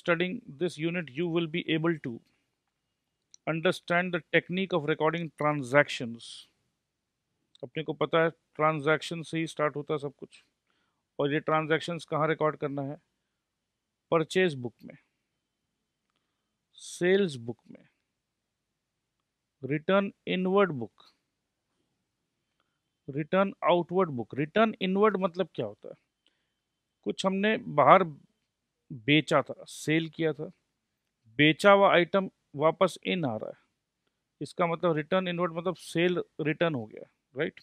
studying this unit, you will be able to understand the technique of recording transactions. अपने को पता है transaction से ही स्टार्ट होता है सब कुछ और ये ट्रांजैक्शंस कहाँ रिकॉर्ड करना है परचेज बुक में सेल्स बुक में return inward book return outward book return inward मतलब क्या होता है कुछ हमने बाहर बेचा था सेल किया था बेचा हुआ आइटम वापस इन आ रहा है इसका मतलब रिटर्न इनवर्ड मतलब सेल रिटर्न हो गया राइट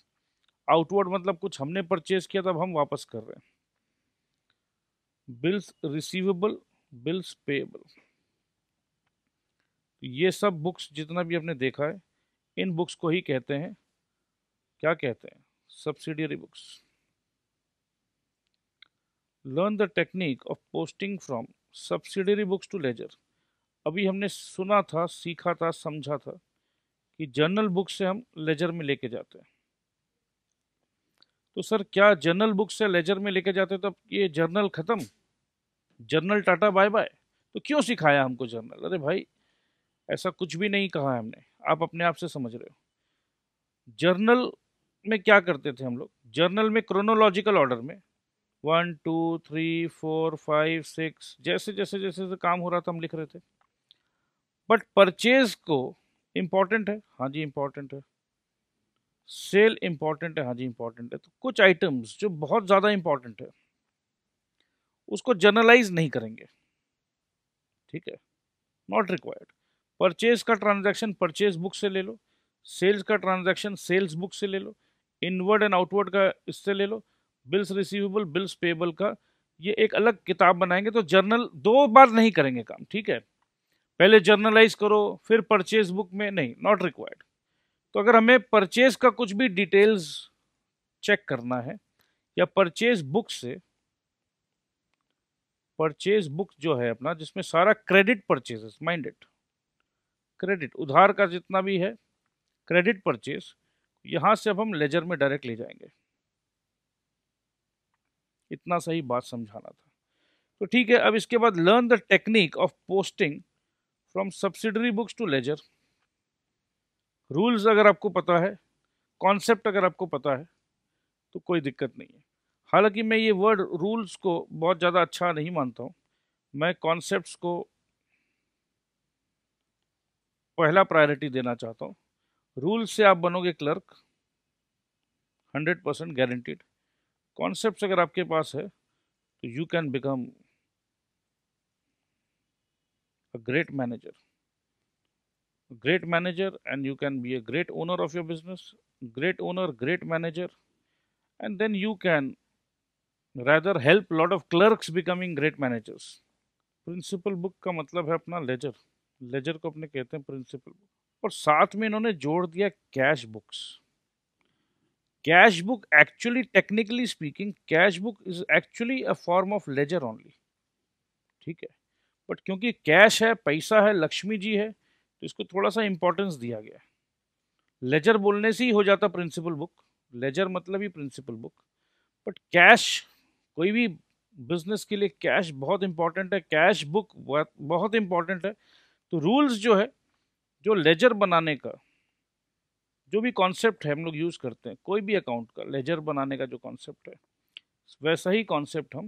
आउटवर्ड मतलब कुछ हमने परचेज किया था अब हम वापस कर रहे हैं बिल्स रिसीवेबल बिल्स पेएबल ये सब बुक्स जितना भी आपने देखा है इन बुक्स को ही कहते हैं क्या कहते हैं subsidiary books learn the technique of posting from subsidiary books to ledger अभी हमने सुना था सीखा था समझा था कि जर्नल बुक से हम लेजर में लेके जाते हैं तो सर क्या जर्नल बुक से लेजर में लेके जाते तो अब ये जर्नल ख़त्म जर्नल टाटा बाय बाय तो क्यों सिखाया हमको जर्नल अरे भाई ऐसा कुछ भी नहीं कहा है हमने आप अपने आप से समझ रहे हो जर्नल में क्या करते थे हम लोग जर्नल में क्रोनोलॉजिकल ऑर्डर में one two three four five six जैसे जैसे जैसे जैसे काम हो रहा था हम लिख रहे थे बट परचेज को इम्पॉर्टेंट है हाँ जी इम्पॉर्टेंट है सेल इम्पॉर्टेंट है हाँ जी इम्पॉर्टेंट है तो कुछ आइटम्स जो बहुत ज़्यादा इम्पॉर्टेंट है उसको जर्नलाइज नहीं करेंगे ठीक है नॉट रिक्वायर्ड परचेज का ट्रांजैक्शन परचेज बुक से ले लो सेल्स का ट्रांजैक्शन सेल्स बुक से ले लो इनवर्ड एंड आउटवर्ड का इससे ले लो बिल्स रिसीवेबल बिल्स पेबल का ये एक अलग किताब बनाएंगे तो जर्नल दो बार नहीं करेंगे काम ठीक है पहले जर्नलाइज करो फिर परचेज बुक में नहीं नॉट रिक्वायर्ड तो अगर हमें परचेज का कुछ भी डिटेल्स चेक करना है या परचेज बुक से परचेज बुक जो है अपना जिसमें सारा क्रेडिट माइंड माइंडेड क्रेडिट उधार का जितना भी है क्रेडिट परचेज यहाँ से अब हम लेजर में डायरेक्ट ले जाएंगे इतना सही बात समझाना था तो ठीक है अब इसके बाद learn the technique of posting from subsidiary books to ledger rules अगर आपको पता है कॉन्सेप्ट अगर आपको पता है तो कोई दिक्कत नहीं है हालांकि मैं ये वर्ड रूल्स को बहुत ज़्यादा अच्छा नहीं मानता हूँ मैं कॉन्सेप्ट्स को पहला प्रायोरिटी देना चाहता हूँ रूल्स से आप बनोगे क्लर्क 100 परसेंट गारंटीड कॉन्सेप्ट अगर आपके पास है तो you can become a great manager great manager and you can be a great owner of your business great owner great manager and then you can rather help lot of clerks becoming great managers principal book का मतलब है अपना laser laser को अपने कहते हैं principal book और साथ में इन्होंने जोड़ दिया cash books cash book actually technically speaking cash book is actually a form of ledger only ठीक है बट क्योंकि कैश है पैसा है लक्ष्मी जी है तो इसको थोड़ा सा इंपॉर्टेंस दिया गया लेजर बोलने से ही हो जाता प्रिंसिपल बुक लेजर मतलब ही प्रिंसिपल बुक बट कैश कोई भी बिजनेस के लिए कैश बहुत इंपॉर्टेंट है कैश बुक बहुत इंपॉर्टेंट है तो रूल्स जो है जो लेजर बनाने का जो भी कॉन्सेप्ट है हम लोग यूज़ करते हैं कोई भी अकाउंट का लेजर बनाने का जो कॉन्सेप्ट है वैसा ही कॉन्सेप्ट हम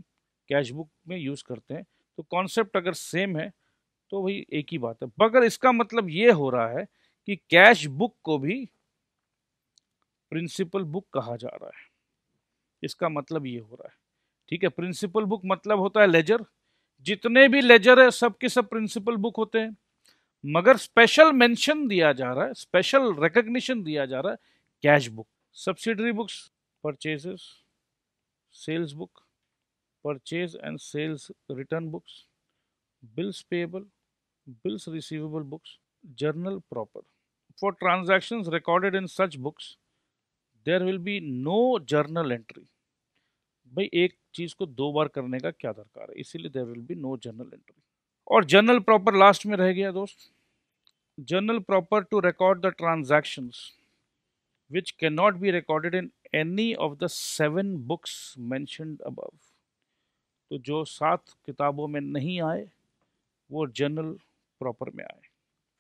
कैश बुक में यूज़ करते हैं तो कॉन्सेप्ट अगर सेम है तो वही एक ही बात है मगर इसका मतलब ये हो रहा है कि कैश बुक को भी प्रिंसिपल बुक कहा जा रहा है इसका मतलब ये हो रहा है ठीक है प्रिंसिपल बुक मतलब होता है लेजर जितने भी लेजर है सब के सब प्रिंसिपल बुक होते हैं मगर स्पेशल मेंशन दिया जा रहा है स्पेशल रिकग्निशन दिया जा रहा है cash book subsidiary books purchases sales book purchase and sales return books bills payable bills receivable books journal proper for transaction recorded in such books there will be no journal entry भाई एक चीज को दो बार करने का क्या दरकार है इसीलिए there will be no journal entry और जर्नल प्रॉपर लास्ट में रह गया दोस्त journal proper to record the transactions can not be recorded in any of the seven books mentioned above. तो जो सात किताबों में नहीं आए वो जर्नल प्रॉपर में आए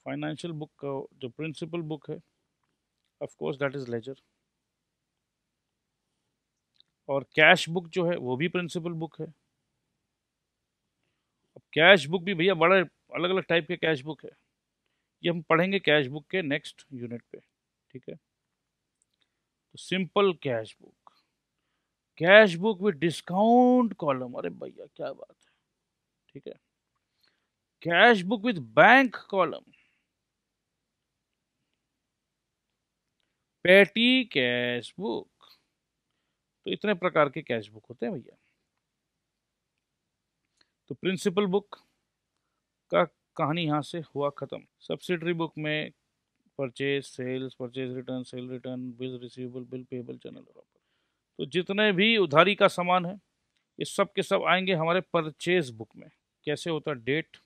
फाइनेंशियल बुक का जो प्रिंसिपल बुक है of course that is ledger और कैश बुक जो है वो भी प्रिंसिपल बुक है कैश बुक भी भैया बड़े अलग अलग टाइप के कैश बुक है ये हम पढ़ेंगे कैश बुक के नेक्स्ट यूनिट पे ठीक है तो simple cash book cash book with discount column अरे भैया क्या बात है ठीक है cash book with bank column petty cash book तो इतने प्रकार के कैश बुक होते हैं भैया तो प्रिंसिपल बुक का कहानी यहाँ से हुआ ख़त्म सब्सिडरी बुक में purchase sales purchase return sale return bill receivable bill payable journal तो जितने भी उधारी का सामान है ये सब के सब आएंगे हमारे परचेज बुक में कैसे होता date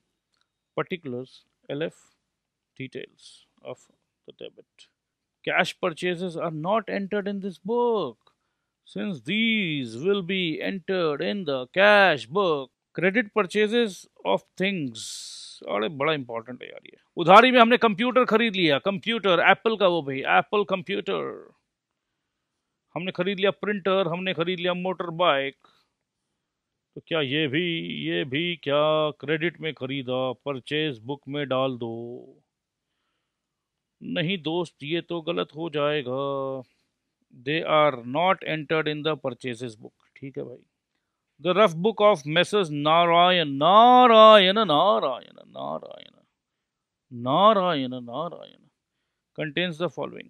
particulars L F details of the debit cash purchases are not entered in this book since these will be entered in the cash book credit purchases of things अरे बड़ा important है यार ये उधारी में हमने कंप्यूटर खरीद लिया कंप्यूटर एप्पल का वो भाई एप्पल कंप्यूटर हमने खरीद लिया प्रिंटर हमने खरीद लिया मोटर बाइक तो क्या ये भी ये भी क्या क्रेडिट में खरीदा परचेज बुक में डाल दो नहीं दोस्त ये तो गलत हो जाएगा they are not entered in the purchases book ठीक है भाई the rough book of Messrs. Narayan, Narayana, Narayana, Narayana, Narayana, Narayana contains the following.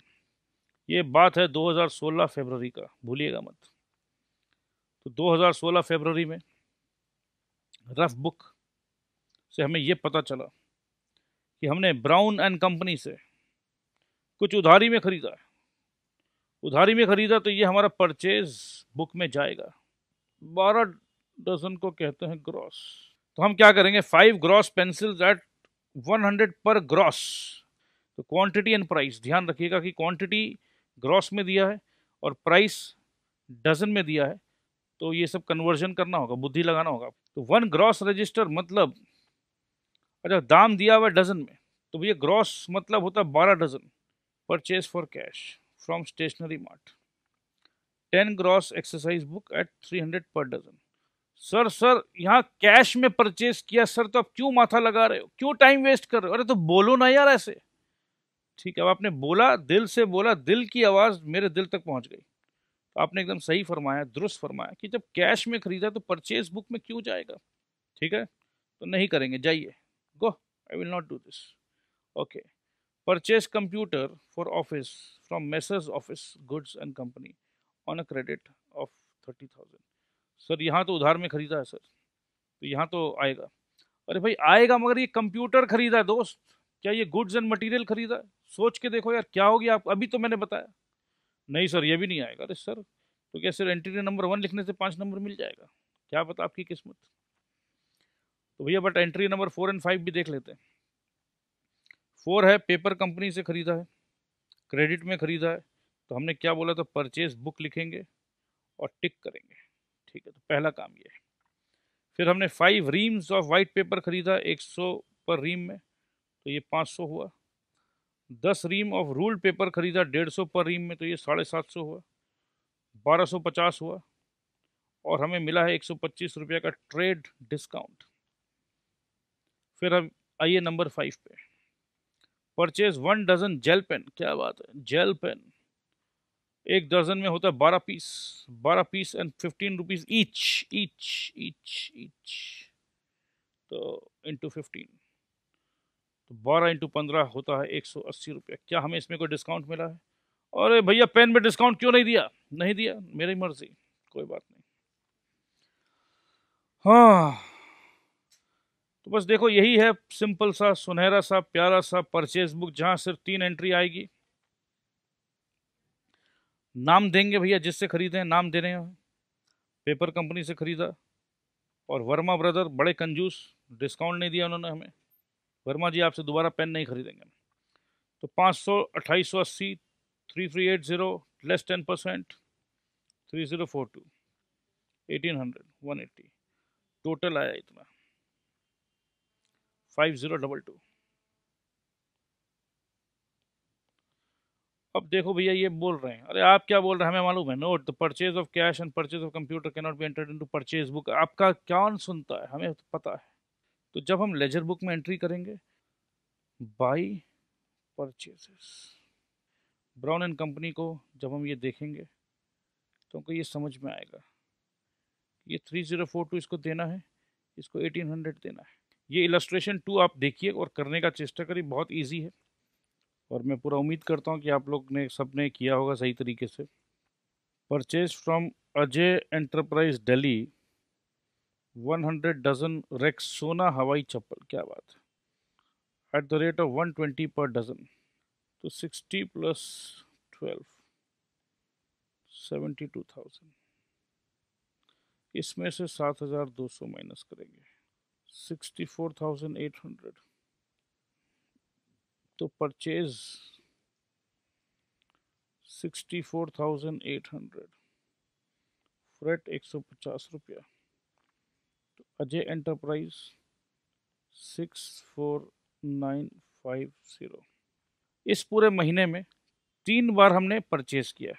ये बात है 2016 फरवरी का भूलिएगा मत तो 2016 फरवरी में रफ बुक से हमें ये पता चला कि हमने ब्राउन एंड कंपनी से कुछ उधारी में ख़रीदा है उधारी में ख़रीदा तो ये हमारा परचेज बुक में जाएगा बारह डजन को कहते हैं ग्रॉस तो हम क्या करेंगे फाइव ग्रॉस पेंसिल्स एट 100 पर ग्रॉस तो क्वांटिटी एंड प्राइस ध्यान रखिएगा कि क्वांटिटी ग्रॉस में दिया है और प्राइस डजन में दिया है तो ये सब कन्वर्जन करना होगा बुद्धि लगाना होगा तो वन ग्रॉस रजिस्टर मतलब अच्छा दाम दिया हुआ डजन में तो भैया ग्रॉस मतलब होता है बारह dozen purchase for cash from stationery mart ten gross exercise book at three hundred per dozen sir sir यहाँ कैश में परचेस किया सर तो आप क्यों माथा लगा रहे हो क्यों टाइम वेस्ट कर रहे हो अरे तो बोलो ना यार ऐसे ठीक है अब आपने बोला दिल से बोला दिल की आवाज़ मेरे दिल तक पहुँच गई तो आपने एकदम सही फरमाया दुरुस्त फरमाया कि जब कैश में खरीदा तो परचेज बुक में क्यों जाएगा ठीक है तो नहीं करेंगे जाइए go I will not do this okay purchase computer for office from Messrs office goods and company on a credit of thirty thousand sir यहाँ तो उधार में खरीदा है सर तो यहाँ तो आएगा अरे भाई आएगा मगर ये कंप्यूटर खरीदा है दोस्त क्या ये गुड्स एंड मटेरियल खरीदा है सोच के देखो यार क्या होगी आप अभी तो मैंने बताया नहीं सर ये भी नहीं आएगा अरे सर तो क्या सर एंट्री नंबर वन लिखने से पाँच नंबर मिल जाएगा क्या पता आपकी किस्मत तो भैया but entry number four and five भी देख लेते हैं फोर है पेपर कंपनी से खरीदा है क्रेडिट में खरीदा है तो हमने क्या बोला था परचेज बुक लिखेंगे और टिक करेंगे ठीक है तो पहला काम ये है फिर हमने five reams of white paper खरीदा 100 पर रीम में तो ये 500 हुआ दस रीम ऑफ रूल्ड पेपर खरीदा 150 पर रीम में तो ये साढ़े सात सौ हुआ बारह सौ पचास हुआ और हमें मिला है एक सौ पच्चीस रुपये का ट्रेड डिस्काउंट फिर हम आइए नंबर फाइव पे purchase one dozen gel pen क्या बात है जेल पेन एक दर्जन में होता है बारह पीस बारह piece and fifteen rupees each each each each तो इंटू फिफ्टीन तो बारह इंटू पंद्रह होता है एक सौ अस्सी रुपया क्या हमें इसमें कोई डिस्काउंट मिला है अरे भैया पेन में डिस्काउंट क्यों नहीं दिया नहीं दिया मेरी मर्जी कोई बात नहीं हाँ तो बस देखो यही है सिंपल सा सुनहरा सा प्यारा सा परचेज बुक जहाँ सिर्फ तीन एंट्री आएगी नाम देंगे भैया जिससे खरीदे हैं नाम दे रहे हैं पेपर कंपनी से ख़रीदा और वर्मा ब्रदर बड़े कंजूस डिस्काउंट नहीं दिया उन्होंने हमें वर्मा जी आपसे दोबारा पेन नहीं खरीदेंगे तो पाँच सौ अट्ठाईस सौ अस्सी three three eight zero less ten percent three zero four two eighteen hundred one eighty total आया इतना फाइव ज़ीरो डबल टू अब देखो भैया ये बोल रहे हैं अरे आप क्या बोल रहे हैं हमें मालूम है note the purchase of cash and purchase of computer can not be entered into purchase book आपका क्या सुनता है हमें तो पता है तो जब हम लेजर बुक में एंट्री करेंगे by purchases Brown and company को जब हम ये देखेंगे तो हमको ये समझ में आएगा ये थ्री जीरो फोर टू इसको देना है इसको एटीन हंड्रेड देना है ये इलस्ट्रेशन टू आप देखिए और करने का चेष्टा करिए बहुत ईजी है और मैं पूरा उम्मीद करता हूँ कि आप लोग ने सबने किया होगा सही तरीके से purchase from Ajay enterprise Delhi 100 dozen Rex सोना हवाई चप्पल क्या बात है एट द रेट ऑफ 120 पर डजन तो 60 प्लस 12 72,000 इसमें से 7,200 माइनस करेंगे 64,800 तो purchase sixty four thousand eight hundred freight एक सौ पचास रुपया तो Ajay enterprise six four nine five zero इस पूरे महीने में तीन बार हमने परचेज किया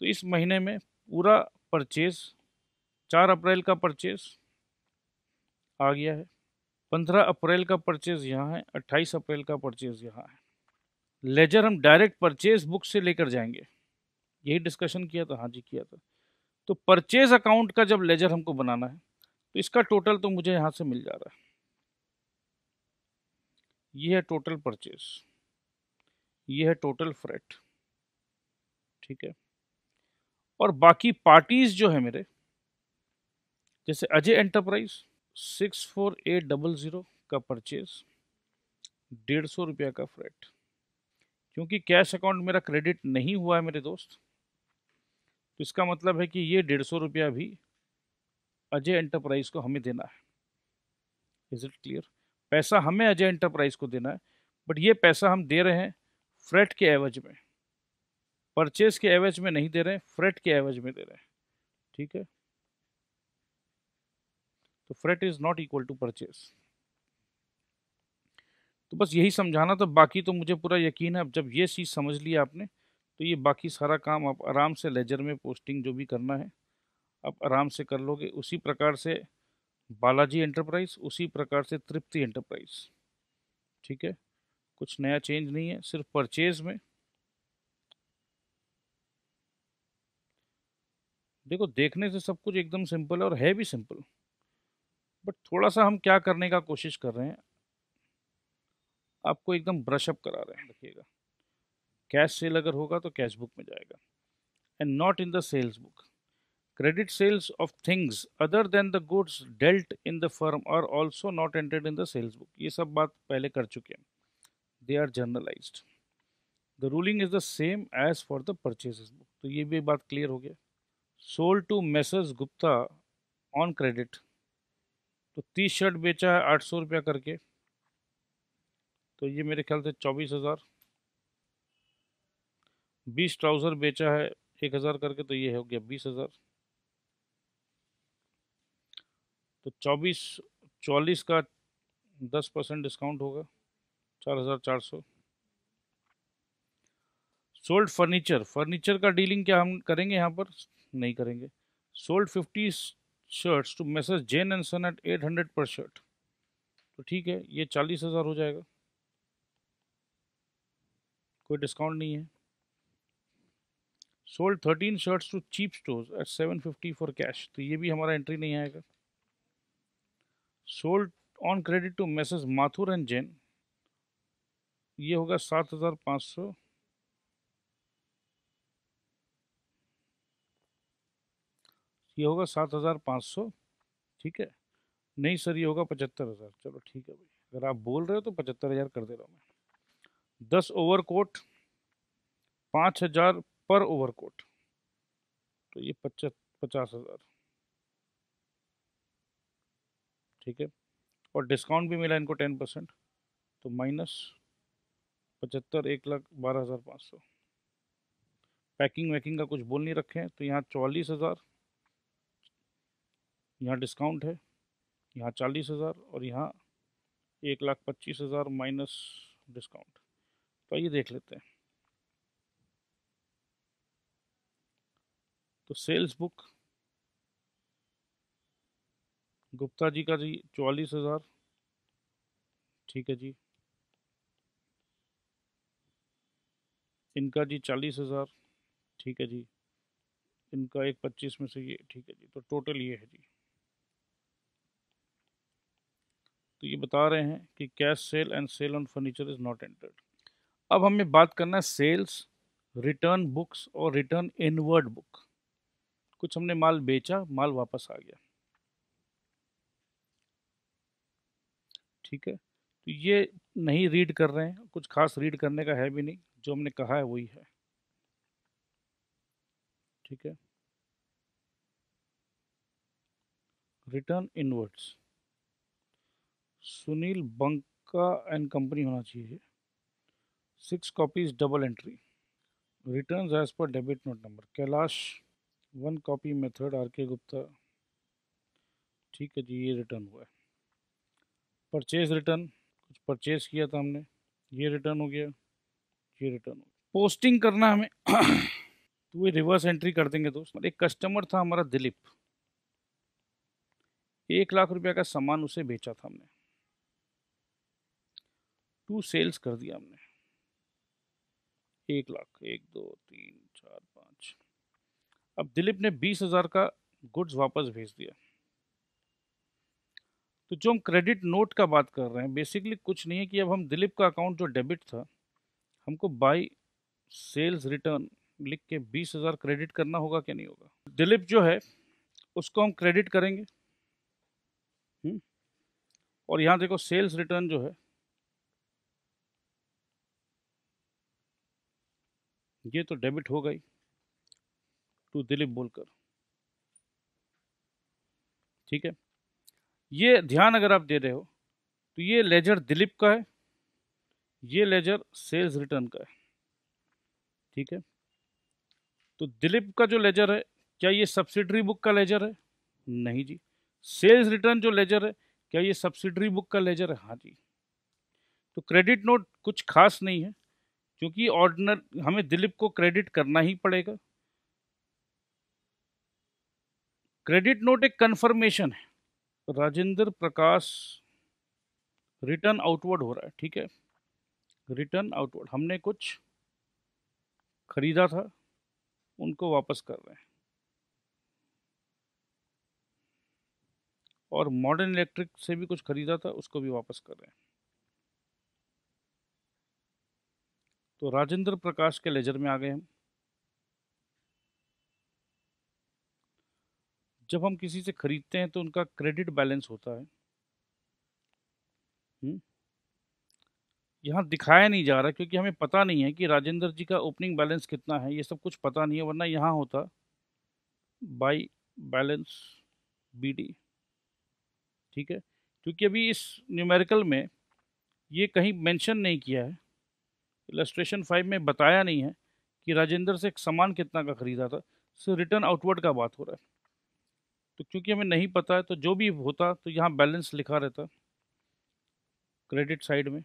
तो इस महीने में पूरा परचेज चार अप्रैल का परचेज आ गया है पंद्रह अप्रैल का परचेज यहाँ है अट्ठाईस अप्रैल का परचेज यहाँ है लेजर हम डायरेक्ट परचेज बुक से लेकर जाएंगे यही डिस्कशन किया था हाँ जी किया था तो परचेज अकाउंट का जब लेजर हमको बनाना है तो इसका टोटल तो मुझे यहाँ से मिल जा रहा है ये है टोटल परचेज ये है टोटल फ्रेट ठीक है और बाकी पार्टीज जो है मेरे जैसे Ajay enterprise six four eight double zero का परचेज डेढ़ सौ रुपया का फ्रेट क्योंकि कैश अकाउंट मेरा क्रेडिट नहीं हुआ है मेरे दोस्त तो इसका मतलब है कि ये डेढ़ सौ रुपया भी अजय एंटरप्राइज को हमें देना है इज इट क्लियर पैसा हमें अजय एंटरप्राइज को देना है बट ये पैसा हम दे रहे हैं फ्रेट के एवज में परचेज के एवज में नहीं दे रहे हैं फ्रेट के एवज में दे रहे हैं ठीक है तो freight is not equal to purchase तो बस यही समझाना था बाकी तो मुझे पूरा यकीन है अब जब ये चीज़ समझ ली आपने तो ये बाकी सारा काम आप आराम से लेजर में पोस्टिंग जो भी करना है आप आराम से कर लोगे उसी प्रकार से बालाजी एंटरप्राइज उसी प्रकार से तृप्ति एंटरप्राइज ठीक है कुछ नया चेंज नहीं है सिर्फ परचेज में देखो देखने से सब कुछ एकदम सिंपल है और है भी सिंपल बट थोड़ा सा हम क्या करने का कोशिश कर रहे हैं आपको एकदम ब्रशअप करा रहे हैं देखिएगा कैश सेल अगर होगा तो कैश बुक में जाएगा and not in the sales book credit sales of things other than the goods dealt in the firm are also not entered in the sales book ये सब बात पहले कर चुके हैं they are journalised the ruling is the same as for the purchase book तो ये भी बात क्लियर हो गया sold to Messrs Gupta on credit तो तीस शर्ट बेचा है आठ सौ रुपया करके तो ये मेरे ख्याल से चौबीस हज़ार बीस ट्राउज़र बेचा है एक हज़ार करके तो ये हो गया बीस हज़ार तो चौबीस चौलीस का दस परसेंट डिस्काउंट होगा चार हज़ार चार सौ सोल्ड फर्नीचर फर्नीचर का डीलिंग क्या हम करेंगे यहाँ पर नहीं करेंगे sold fifty shirts to Messrs Jain and son at eight hundred per shirt तो ठीक है ये चालीस हज़ार हो जाएगा कोई डिस्काउंट नहीं है sold thirteen shirts to cheap stores at seven fifty for cash तो ये भी हमारा एंट्री नहीं आएगा sold on credit to Messrs Mathur and Jain ये होगा सात हज़ार पाँच सौ ये होगा सात हज़ार पाँच सौ ठीक है नहीं सर ये होगा पचहत्तर हज़ार चलो ठीक है भाई अगर आप बोल रहे हो तो पचहत्तर हज़ार कर दे रहा हूँ मैं दस ओवर कोट पाँच हज़ार पर ओवर कोट तो ये पचास पचास हज़ार ठीक है और डिस्काउंट भी मिला इनको टेन परसेंट तो माइनस पचहत्तर एक लाख बारह हज़ार पाँच सौ पैकिंग वैकिंग का कुछ बोल नहीं रखे हैं तो यहाँ चौलीस हज़ार यहाँ डिस्काउंट है यहाँ चालीस हज़ार और यहाँ एक लाख पच्चीस हज़ार माइनस डिस्काउंट तो आइए देख लेते हैं तो सेल्स बुक गुप्ता जी का जी चौवालीस हज़ार ठीक है जी इनका जी चालीस हज़ार ठीक है जी इनका एक पच्चीस में से ये ठीक है जी तो टोटल ये है जी तो ये बता रहे हैं कि cash sale and sale on furniture is not entered अब हमें बात करना है सेल्स रिटर्न बुक्स और रिटर्न इनवर्ड बुक कुछ हमने माल बेचा माल वापस आ गया ठीक है तो ये नहीं रीड कर रहे हैं कुछ खास रीड करने का है भी नहीं जो हमने कहा है वही है ठीक है return inwards Sunil Banka and company होना चाहिए six copies double entry return as पर debit note number Kailash one copy method R K Gupta ठीक है जी ये रिटर्न हुआ है परचेज रिटर्न कुछ परचेज किया था हमने ये रिटर्न हो गया ये रिटर्न हो गया पोस्टिंग करना हमें तो वही रिवर्स एंट्री कर देंगे दोस्त एक कस्टमर था हमारा दिलीप एक लाख रुपया का सामान उसे बेचा था हमने टू सेल्स कर दिया हमने एक लाख एक दो तीन चार पाँच अब दिलीप ने बीस हजार का गुड्स वापस भेज दिया तो जो हम क्रेडिट नोट का बात कर रहे हैं बेसिकली कुछ नहीं है कि अब हम दिलीप का अकाउंट जो डेबिट था हमको बाई सेल्स रिटर्न लिख के बीस हज़ार क्रेडिट करना होगा क्या नहीं होगा दिलीप जो है उसको हम क्रेडिट करेंगे हुँ? हम्म। और यहाँ देखो सेल्स रिटर्न जो है ये तो डेबिट हो गई टू दिलीप बोलकर ठीक है ये ध्यान अगर आप दे रहे हो तो ये लेजर दिलीप का है ये लेजर सेल्स रिटर्न का है ठीक है तो दिलीप का जो लेजर है क्या ये सब्सिडरी बुक का लेजर है नहीं जी सेल्स रिटर्न जो लेजर है क्या ये सब्सिडरी बुक का लेजर है हाँ जी तो क्रेडिट नोट कुछ खास नहीं है क्योंकि ऑर्डनर हमें दिलीप को क्रेडिट करना ही पड़ेगा क्रेडिट नोट एक कन्फर्मेशन है राजेंद्र प्रकाश रिटर्न आउटवर्ड हो रहा है ठीक है रिटर्न आउटवर्ड हमने कुछ खरीदा था उनको वापस कर रहे हैं और मॉडर्न इलेक्ट्रिक से भी कुछ खरीदा था उसको भी वापस कर रहे हैं तो राजेंद्र प्रकाश के लेजर में आ गए हम जब हम किसी से खरीदते हैं तो उनका क्रेडिट बैलेंस होता है हम्म। यहाँ दिखाया नहीं जा रहा क्योंकि हमें पता नहीं है कि राजेंद्र जी का ओपनिंग बैलेंस कितना है ये सब कुछ पता नहीं है वरना यहाँ होता बाई बैलेंस बीडी ठीक है क्योंकि अभी इस न्यूमेरिकल में ये कहीं मेंशन नहीं किया है इलेस्ट्रेशन फाइव में बताया नहीं है कि राजेंद्र से एक सामान कितना का खरीदा था सिर्फ रिटर्न आउटवर्ड का बात हो रहा है तो क्योंकि हमें नहीं पता है तो जो भी होता तो यहाँ बैलेंस लिखा रहता क्रेडिट साइड में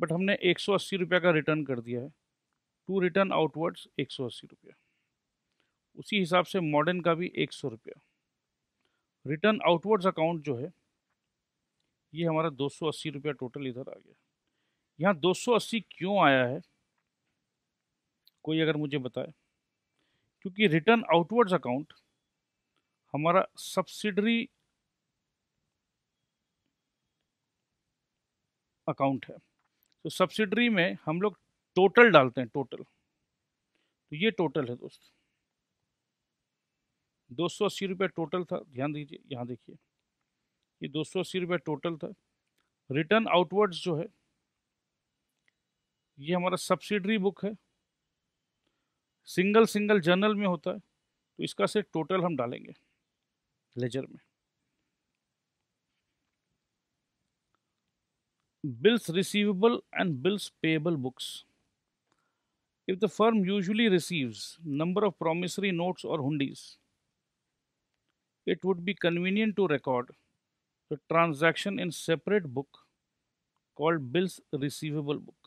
बट हमने एक सौ अस्सी का रिटर्न कर दिया है टू रिटर्न आउटवर्ड्स एक सौ अस्सी रुपया उसी हिसाब से मॉडर्न का भी एक सौ रुपया रिटर्न आउटवर्ड्स अकाउंट जो है ये हमारा दो सौ अस्सी रुपया टोटल इधर आ गया यहाँ 280 क्यों आया है कोई अगर मुझे बताए क्योंकि रिटर्न आउटवर्ड्स अकाउंट हमारा सब्सिडरी अकाउंट है तो सब्सिडरी में हम लोग टोटल डालते हैं टोटल तो ये टोटल है दोस्त दो सौ अस्सी रुपया टोटल था ध्यान दीजिए यहाँ देखिए ये दो सौ अस्सी रुपया टोटल था रिटर्न आउटवर्ड्स जो है ये हमारा सब्सिडरी बुक है सिंगल सिंगल जर्नल में होता है तो इसका से टोटल हम डालेंगे लेजर में bills receivable and bills payable books if the firm usually receives number of promissory notes और hundis it would be convenient to record the transaction in separate book called bills receivable book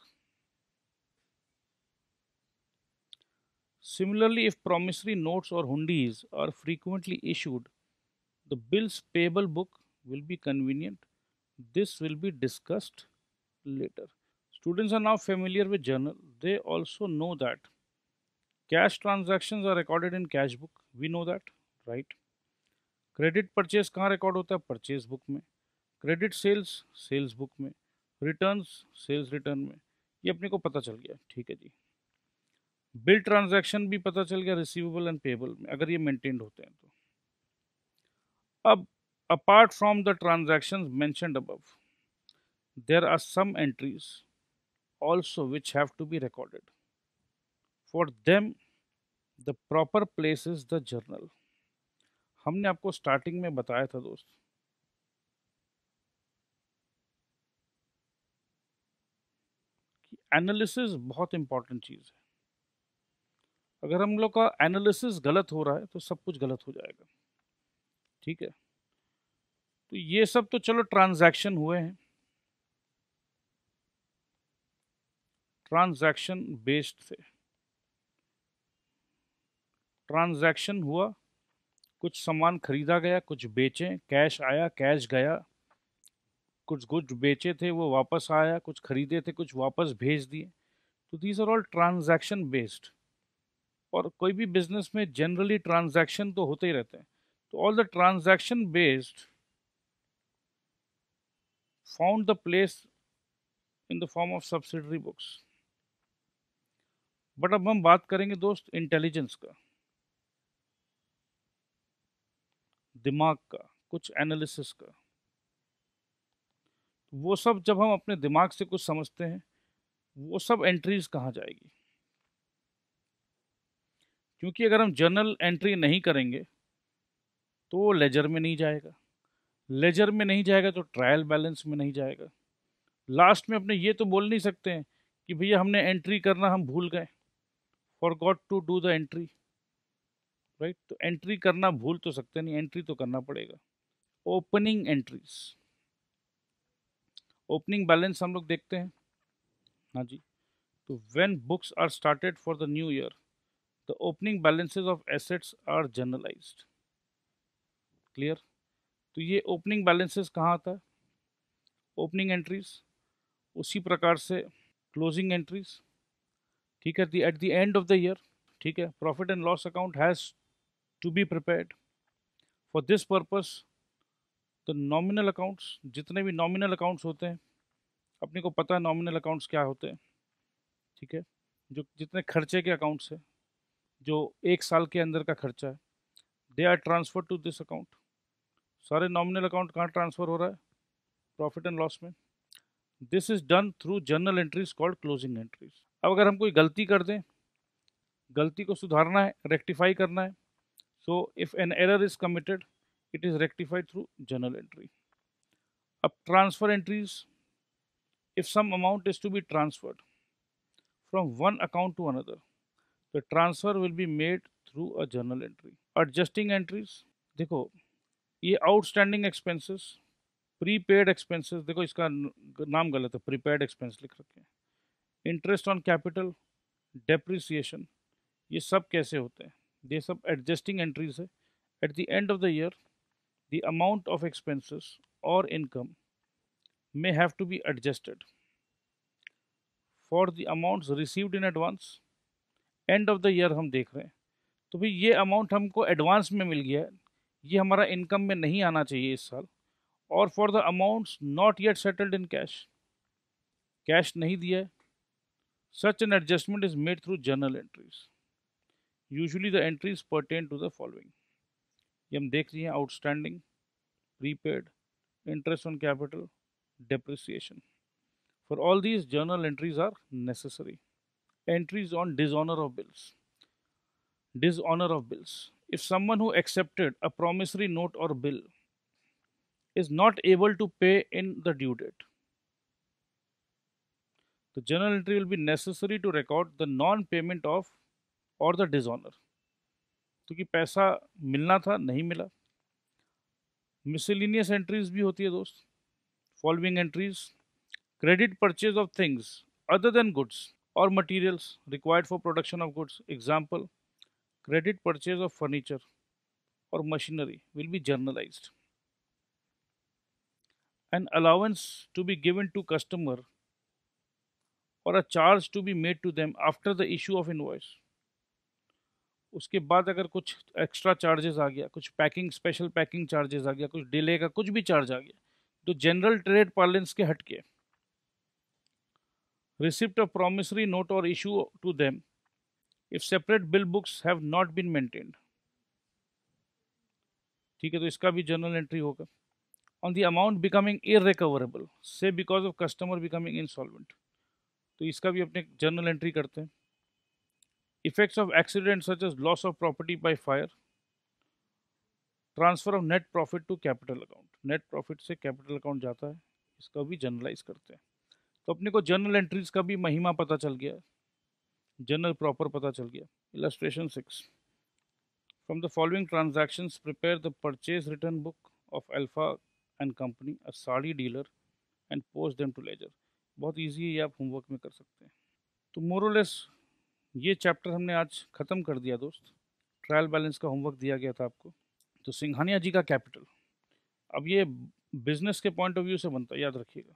Similarly, if promissory notes or hundis are frequently issued, the bills payable book will be convenient. This will be discussed later. Students are now familiar with journal. They also know that cash transactions are recorded in cash book. We know that, right? Credit purchase कहाँ record होता है book book में sales, sales book book में sales return return में ये अपने को पता चल गया ठीक है जी बिल ट्रांजैक्शन भी पता चल गया रिसीवेबल एंड पेबल में अगर ये मेंटेन्ड होते हैं तो अब apart from the transaction mentioned above there are some entries also which have to be recorded for them the proper place is the journal हमने आपको स्टार्टिंग में बताया था दोस्त एनालिसिस बहुत इंपॉर्टेंट चीज़ है अगर हम लोग का एनालिसिस गलत हो रहा है तो सब कुछ गलत हो जाएगा ठीक है तो ये सब तो चलो ट्रांजैक्शन हुए हैं ट्रांजैक्शन बेस्ड थे ट्रांजैक्शन हुआ कुछ सामान खरीदा गया कुछ बेचे कैश आया कैश गया कुछ कुछ बेचे थे वो वापस आया कुछ खरीदे थे कुछ वापस भेज दिए तो these are all transaction based और कोई भी बिजनेस में जनरली ट्रांजैक्शन तो होते ही रहते हैं तो all the transaction based found the place in the form of subsidiary books but अब हम बात करेंगे दोस्त इंटेलिजेंस का दिमाग का कुछ एनालिसिस का वो सब जब हम अपने दिमाग से कुछ समझते हैं वो सब एंट्रीज कहाँ जाएगी क्योंकि अगर हम जर्नल एंट्री नहीं करेंगे तो लेजर में नहीं जाएगा लेजर में नहीं जाएगा तो ट्रायल बैलेंस में नहीं जाएगा लास्ट में अपने ये तो बोल नहीं सकते हैं कि भैया हमने एंट्री करना हम भूल गए forgot to do the entry right तो एंट्री करना भूल तो सकते नहीं एंट्री तो करना पड़ेगा ओपनिंग एंट्रीज ओपनिंग बैलेंस हम लोग देखते हैं हाँ जी तो when books are started for the new year the opening balances of assets are generalized clear तो ये opening balances कहाँ आता है opening entries उसी प्रकार से closing entries ठीक है the at the end of the year ठीक है profit and loss account has to be prepared for this purpose the nominal accounts जितने भी nominal accounts होते हैं अपने को पता है नॉमिनल अकाउंट्स क्या होते हैं ठीक है जो जितने खर्चे के अकाउंट्स हैं जो एक साल के अंदर का खर्चा है they are transfer to this account सारे नॉमिनल अकाउंट कहाँ ट्रांसफ़र हो रहा है प्रॉफिट एंड लॉस में this is done through journal entries called closing entries अब अगर हम कोई गलती कर दें गलती को सुधारना है रेक्टिफाई करना है so if an error is committed it is rectified through journal entry अब transfer entries if some amount is to be transferred from one account to another तो transfer will be made through a journal entry adjusting entries देखो ये outstanding expenses prepaid expenses देखो इसका नाम गलत है prepaid expense लिख रखे हैं इंटरेस्ट ऑन कैपिटल डेप्रिसिएशन ये सब कैसे होते हैं ये सब एडजस्टिंग एंट्रीज है at the end of the year the amount of expenses और income may have to be adjusted for the amount received in advance and of the year हम देख रहे हैं तो भाई ये अमाउंट हमको एडवांस में मिल गया है ये हमारा इनकम में नहीं आना चाहिए इस साल और for the amounts not yet settled in cash cash नहीं दिया है such an adjustment is made through journal entries usually the entries pertain to the following ये हम देख रही हैं outstanding prepaid interest on capital depreciation. For all these journal entries are necessary entries on dishonor of bills. Dishonor of bills. If someone who accepted a promissory note or bill is not able to pay in the due date, the journal entry will be necessary to record the non-payment of or the dishonor. kyunki paisa milna tha nahi mila miscellaneous entries bhi hoti hai dost following entries credit purchase of things other than goods or materials required for production of goods example credit purchase of furniture or machinery will be journalise an allowance to be given to customer or a charge to be made to them after the issue of invoice उसके बाद अगर कुछ extra charges आ गया कुछ packing special packing charges आ गया कुछ डिले का कुछ भी चार्ज आ गया तो जनरल ट्रेड पार्लेंस के हटके receipt of promissory note or issue to them if separate bill books have not been maintained ठीक है तो इसका भी जर्नल एंट्री होगा on the amount becoming irrecoverable से because of customer becoming insolvent तो इसका भी अपने जर्नल एंट्री करते हैं effects of accident such as loss of property by fire transfer of net profit to capital account net profit से capital account जाता है इसका भी जर्नलाइज करते हैं तो अपने को जर्नल एंट्रीज का भी महिमा पता चल गया जर्नल प्रॉपर पता चल गया illustration six from the following transaction prepare the purchase return book of alpha and company a sari dealer and post them to ledger बहुत ईजी है ये आप होमवर्क में कर सकते हैं तो मोरलेस ये चैप्टर हमने आज ख़त्म कर दिया दोस्त ट्रायल बैलेंस का होमवर्क दिया गया था आपको तो सिंघानिया जी का कैपिटल अब ये बिजनेस के पॉइंट ऑफ व्यू से बनता है याद रखिएगा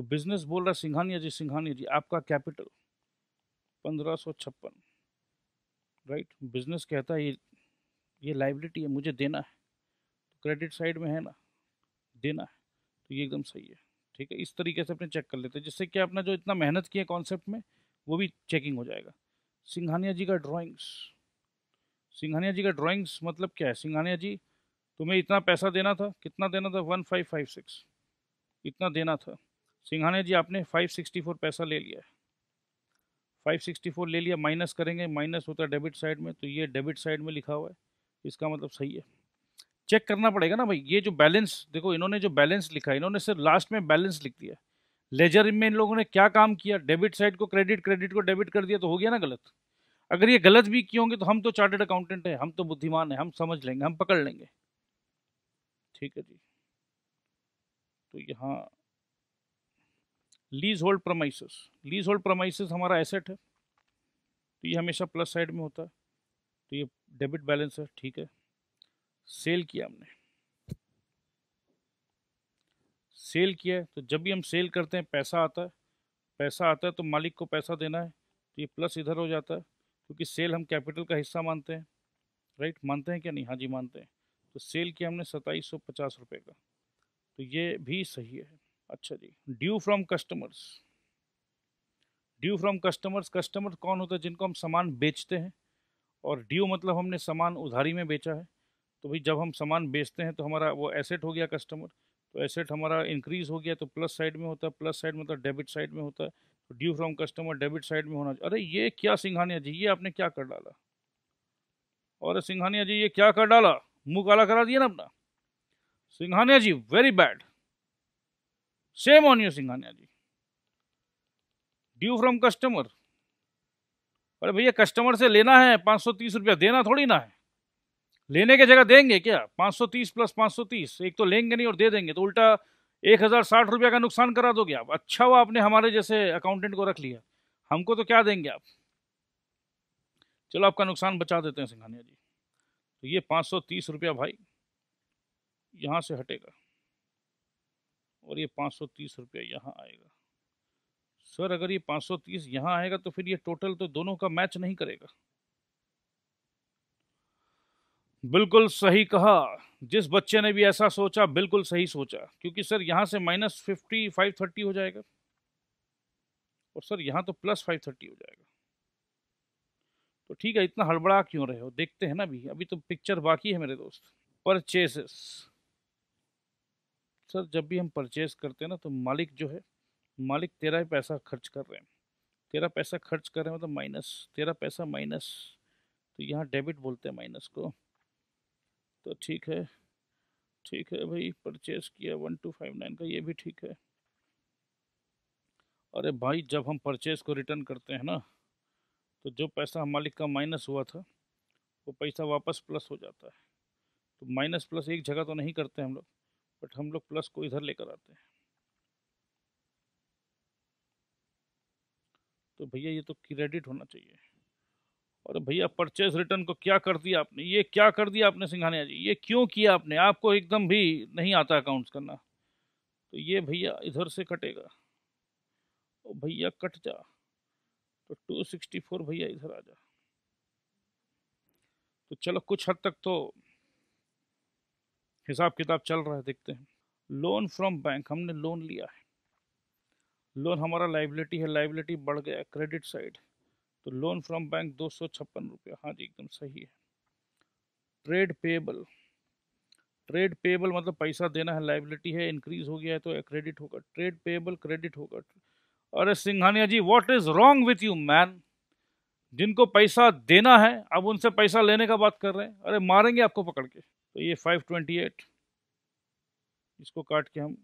तो बिजनेस बोल रहा सिंघानिया जी सिंघानिया जी आपका कैपिटल पंद्रह सौ छप्पन राइट बिजनेस कहता है ये ये लाइबिलिटी है मुझे देना है तो क्रेडिट साइड में है ना देना है तो ये एकदम सही है ठीक है इस तरीके से अपने चेक कर लेते हैं जिससे कि आपने जो इतना मेहनत किया कॉन्सेप्ट में वो भी चेकिंग हो जाएगा सिंघानिया जी का ड्राइंग्स सिंघानिया जी का ड्राइंग्स मतलब क्या है सिंघानिया जी तुम्हें इतना पैसा देना था कितना देना था वन फाइव फाइव सिक्स इतना देना था सिंघाने जी आपने 564 पैसा ले लिया है 564 ले लिया माइनस करेंगे माइनस होता है डेबिट साइड में तो ये डेबिट साइड में लिखा हुआ है इसका मतलब सही है चेक करना पड़ेगा ना भाई ये जो बैलेंस देखो इन्होंने जो बैलेंस लिखा इन्होंने सिर्फ लास्ट में बैलेंस लिख दिया लेजर में इन लोगों ने क्या काम किया डेबिट साइड को क्रेडिट क्रेडिट को डेबिट कर दिया तो हो गया ना गलत अगर ये गलत भी किए होंगे तो हम तो चार्टेड अकाउंटेंट हैं हम तो बुद्धिमान हैं हम समझ लेंगे हम पकड़ लेंगे ठीक है जी तो यहाँ leasehold premises leasehold premises हमारा एसेट है तो ये हमेशा प्लस साइड में होता है तो ये डेबिट बैलेंस है ठीक है सेल किया हमने सेल किया है तो जब भी हम सेल करते हैं पैसा आता है पैसा आता है तो मालिक को पैसा देना है तो ये प्लस इधर हो जाता है क्योंकि सेल हम कैपिटल का हिस्सा मानते हैं राइट मानते हैं क्या नहीं हाँ जी मानते हैं तो सेल किया हमने सताईस सौ पचास रुपये का तो ये भी सही है अच्छा जी due from customers due from customers customer कौन होता है जिनको हम सामान बेचते हैं और ड्यू मतलब हमने सामान उधारी में बेचा है तो भाई जब हम सामान बेचते हैं तो हमारा वो एसेट हो गया कस्टमर तो एसेट हमारा इंक्रीज हो गया तो प्लस साइड में होता है प्लस साइड मतलब डेबिट साइड में होता है तो due from customer debit side में होना अरे ये क्या सिंघानिया जी ये आपने क्या कर डाला और सिंघानिया जी ये क्या कर डाला मुँह काला करा दिया ना अपना Singhania ji very bad shame on you Singhania ji due from customer अरे भैया कस्टमर से लेना है पाँच सौ तीस रुपया देना थोड़ी ना है लेने के जगह देंगे क्या पाँच सौ तीस प्लस पाँच सौ तीस एक तो लेंगे नहीं और दे देंगे तो उल्टा एक हज़ार साठ रुपया का नुकसान करा दोगे आप अच्छा हुआ आपने हमारे जैसे अकाउंटेंट को रख लिया हमको तो क्या देंगे आप चलो आपका नुकसान बचा देते हैं सिंघानिया जी तो ये पाँच सौ तीस रुपया भाई यहाँ से हटेगा और ये पाँच सौ तीस रुपया यहाँ आएगा सर अगर ये पाँच सौ तीस यहाँ आएगा तो फिर ये टोटल तो दोनों का मैच नहीं करेगा बिल्कुल सही कहा जिस बच्चे ने भी ऐसा सोचा बिल्कुल सही सोचा क्योंकि सर यहाँ से माइनस फिफ्टी फाइव थर्टी हो जाएगा और सर यहाँ तो प्लस फाइव थर्टी हो जाएगा तो ठीक है इतना हड़बड़ा क्यों रहे हो देखते हैं ना अभी अभी तो पिक्चर बाकी है मेरे दोस्त परचेसेस सर जब भी हम परचेज करते हैं ना तो मालिक जो है मालिक तेरा ही पैसा खर्च कर रहे हैं तेरा पैसा खर्च कर रहे हैं मतलब माइनस तेरा पैसा माइनस तो यहाँ डेबिट बोलते हैं माइनस को तो ठीक है ठीक है भाई परचेज किया वन टू फाइव नाइन का ये भी ठीक है अरे भाई जब हम परचेज को रिटर्न करते हैं ना तो जो पैसा मालिक का माइनस हुआ था वो पैसा वापस प्लस हो जाता है तो माइनस प्लस एक जगह तो नहीं करते हम लोग बट हम लोग प्लस को इधर लेकर आते हैं तो भैया ये तो क्रेडिट होना चाहिए और भैया परचेज रिटर्न को क्या कर दिया आपने ये क्या कर दिया आपने सिंघानिया जी ये क्यों किया आपने आपको एकदम भी नहीं आता अकाउंट्स करना तो ये भैया इधर से कटेगा और भैया कट जा तो 264 भैया इधर आ जा तो चलो कुछ हद तक तो हिसाब किताब चल रहा है देखते हैं लोन फ्रॉम बैंक हमने लोन लिया है लोन हमारा लाइबिलिटी है लाइबिलिटी बढ़ गया क्रेडिट साइड तो लोन फ्रॉम बैंक दो सौ छप्पन रुपया हाँ जी एकदम सही है ट्रेड पेबल ट्रेड पेबल मतलब पैसा देना है लाइबिलिटी है इंक्रीज हो गया है तो क्रेडिट होगा ट्रेड पेबल क्रेडिट होगा अरे Singhania ji what is wrong with you man जिनको पैसा देना है अब उनसे पैसा लेने का बात कर रहे हैं अरे मारेंगे आपको पकड़ के तो ये 528 इसको काट के हम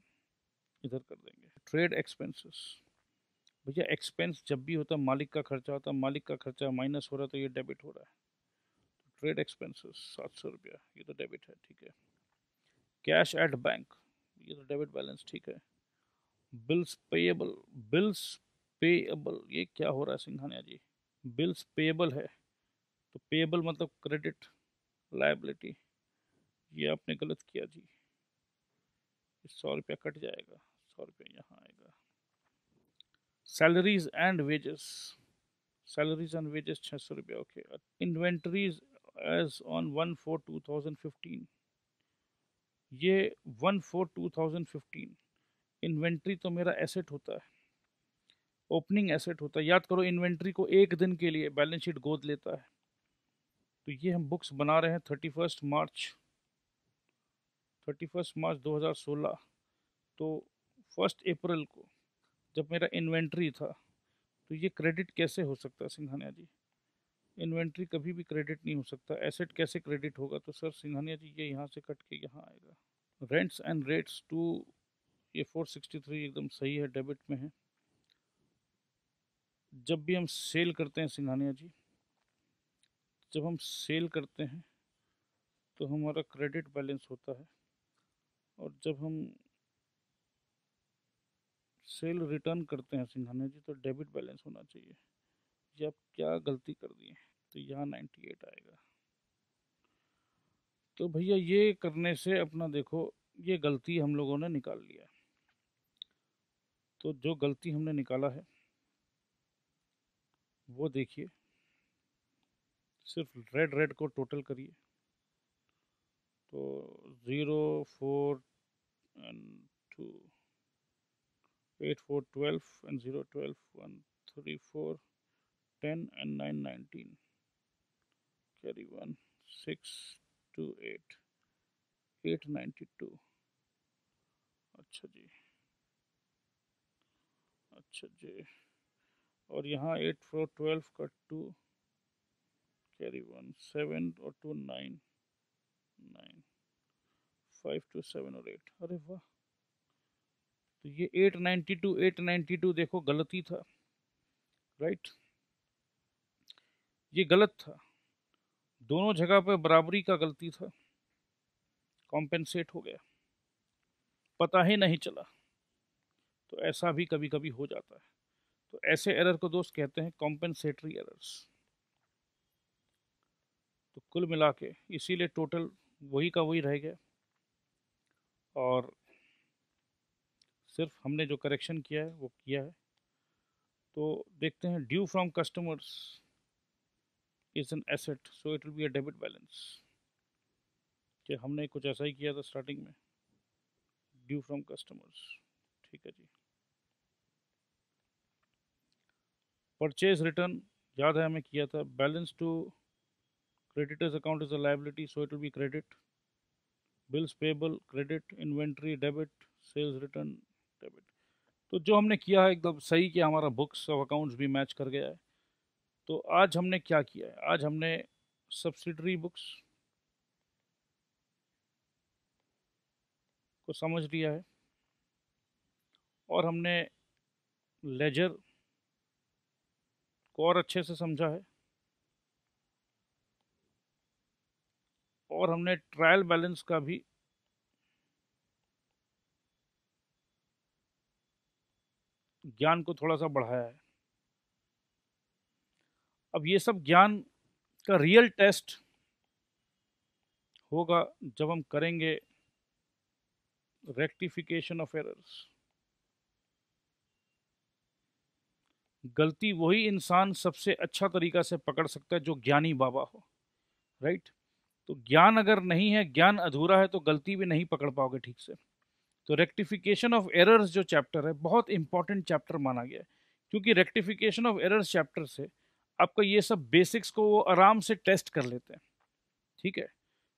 इधर कर देंगे ट्रेड एक्सपेंसेस भैया एक्सपेंस जब भी होता मालिक का खर्चा होता मालिक का खर्चा माइनस हो रहा तो ये डेबिट हो रहा है ट्रेड तो एक्सपेंसेस सात सौ रुपया ये तो डेबिट है ठीक है कैश एट बैंक ये तो डेबिट बैलेंस ठीक है बिल्स पेएबल बिल्स पेएबल ये क्या हो रहा है सिंघानिया जी बिल्स पेएबल है तो पेएबल मतलब क्रेडिट लाइबिलिटी ये आपने गलत किया जी सौ रुपया कट जाएगा सौ रुपया यहाँ आएगा salaries and wages salaries and wages छः सौ रुपया okay inventories as on one four two thousand fifteen ये one four two thousand fifteen inventory तो मेरा एसेट होता है ओपनिंग एसेट होता है याद करो इन्वेंट्री को एक दिन के लिए बैलेंस शीट गोद लेता है तो ये हम बुक्स बना रहे हैं thirty first March thirty first March 2016 तो फर्स्ट अप्रैल को जब मेरा इन्वेंट्री था तो ये क्रेडिट कैसे हो सकता है सिंघानिया जी इन्वेंट्री कभी भी क्रेडिट नहीं हो सकता एसेट कैसे क्रेडिट होगा तो सर सिंघानिया जी ये यहाँ से कट के यहाँ आएगा रेंट्स एंड रेट्स टू ये 463 एकदम सही है डेबिट में है जब भी हम सेल करते हैं सिंघानिया जी जब हम सेल करते हैं तो हमारा क्रेडिट बैलेंस होता है और जब हम सेल रिटर्न करते हैं सिंघानिया जी तो डेबिट बैलेंस होना चाहिए ये आप क्या गलती कर दिए तो यहाँ नाइन्टी एट आएगा तो भैया ये करने से अपना देखो ये गलती हम लोगों ने निकाल लिया तो जो गलती हमने निकाला है वो देखिए सिर्फ रेड रेड को टोटल करिए तो zero four and two eight four twelve and zero twelve one three four ten and nine nineteen carry one six two eight eight ninety two अच्छा जी अच्छा जी और यहाँ एट फोर ट्वेल्व का टू कैरी वन सेवन और two nine nine five two seven और eight अरे वाह तो ये eight ninety two eight ninety two देखो गलती था राइट ये गलत था दोनों जगह पे बराबरी का गलती था कॉम्पेंसेट हो गया पता ही नहीं चला तो ऐसा भी कभी कभी हो जाता है तो ऐसे एरर को दोस्त कहते हैं कॉम्पेंसेटरी एरर्स तो कुल मिला के इसीलिए टोटल वही का वही रह गया और सिर्फ हमने जो करेक्शन किया है वो किया है तो देखते हैं due from customers is an asset so it will be a debit balance कि हमने कुछ ऐसा ही किया था स्टार्टिंग में ड्यू फ्रॉम कस्टमर्स ठीक है जी परचेज रिटर्न याद है हमें किया था balance to Creditors account is a liability, so it will be credit. Bills payable, credit, inventory, debit, sales return, debit. तो जो हमने किया है एकदम सही किया हमारा books और accounts भी match कर गया है तो आज हमने क्या किया है आज हमने subsidiary books को समझ लिया है और हमने लेजर को और अच्छे से समझा है और हमने ट्रायल बैलेंस का भी ज्ञान को थोड़ा सा बढ़ाया है अब ये सब ज्ञान का रियल टेस्ट होगा जब हम करेंगे रेक्टिफिकेशन ऑफ एरर्स गलती वही इंसान सबसे अच्छा तरीका से पकड़ सकता है जो ज्ञानी बाबा हो राइट तो ज्ञान अगर नहीं है ज्ञान अधूरा है तो गलती भी नहीं पकड़ पाओगे ठीक से तो रेक्टिफिकेशन ऑफ एरर्स जो चैप्टर है बहुत इंपॉर्टेंट चैप्टर माना गया है क्योंकि रेक्टिफिकेशन ऑफ एरर्स चैप्टर से आपका ये सब बेसिक्स को वो आराम से टेस्ट कर लेते हैं ठीक है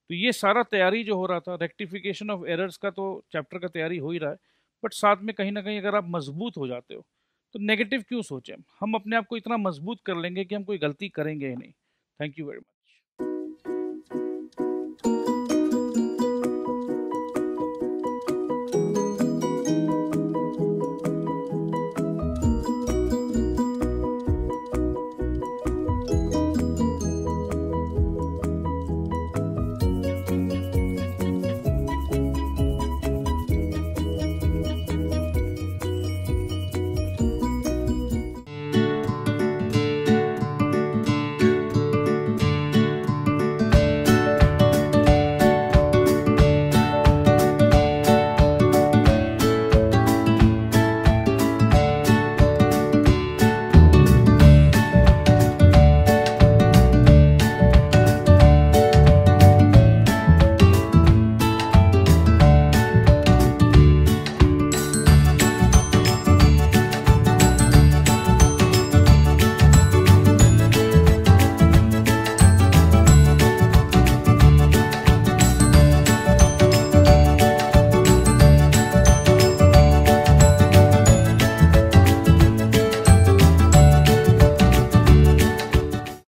तो ये सारा तैयारी जो हो रहा था रेक्टिफिकेशन ऑफ एरर्स का तो चैप्टर का तैयारी हो ही रहा है बट साथ में कहीं ना कहीं अगर आप मजबूत हो जाते हो तो नेगेटिव क्यों सोचें हम अपने आप को इतना मजबूत कर लेंगे कि हम कोई गलती करेंगे ही नहीं थैंक यू वेरी मच